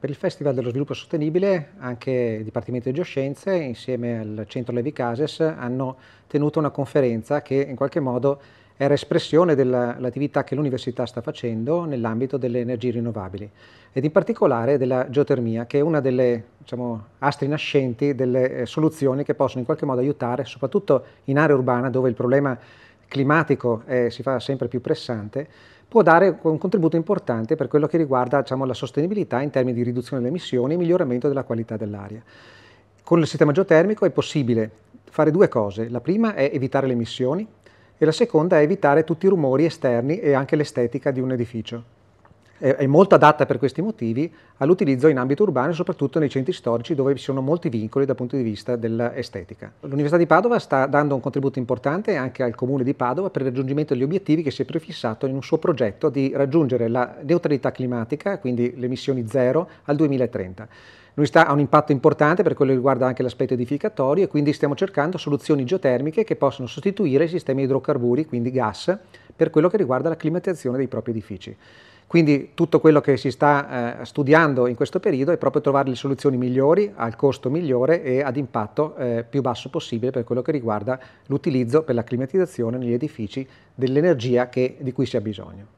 Per il Festival dello Sviluppo Sostenibile, anche il Dipartimento di Geoscienze, insieme al Centro Levi Cases, hanno tenuto una conferenza che in qualche modo era espressione dell'attività che l'Università sta facendo nell'ambito delle energie rinnovabili ed in particolare della geotermia, che è una delle diciamo, astri nascenti delle eh, soluzioni che possono in qualche modo aiutare, soprattutto in area urbana dove il problema climatico eh, si fa sempre più pressante, può dare un contributo importante per quello che riguarda diciamo, la sostenibilità in termini di riduzione delle emissioni e miglioramento della qualità dell'aria. Con il sistema geotermico è possibile fare due cose. La prima è evitare le emissioni e la seconda è evitare tutti i rumori esterni e anche l'estetica di un edificio è molto adatta per questi motivi all'utilizzo in ambito urbano e soprattutto nei centri storici dove ci sono molti vincoli dal punto di vista dell'estetica. L'Università di Padova sta dando un contributo importante anche al Comune di Padova per il raggiungimento degli obiettivi che si è prefissato in un suo progetto di raggiungere la neutralità climatica, quindi le emissioni zero, al 2030 sta, ha un impatto importante per quello che riguarda anche l'aspetto edificatorio e quindi stiamo cercando soluzioni geotermiche che possono sostituire i sistemi idrocarburi, quindi gas, per quello che riguarda la climatizzazione dei propri edifici. Quindi tutto quello che si sta eh, studiando in questo periodo è proprio trovare le soluzioni migliori, al costo migliore e ad impatto eh, più basso possibile per quello che riguarda l'utilizzo per la climatizzazione negli edifici dell'energia di cui si ha bisogno.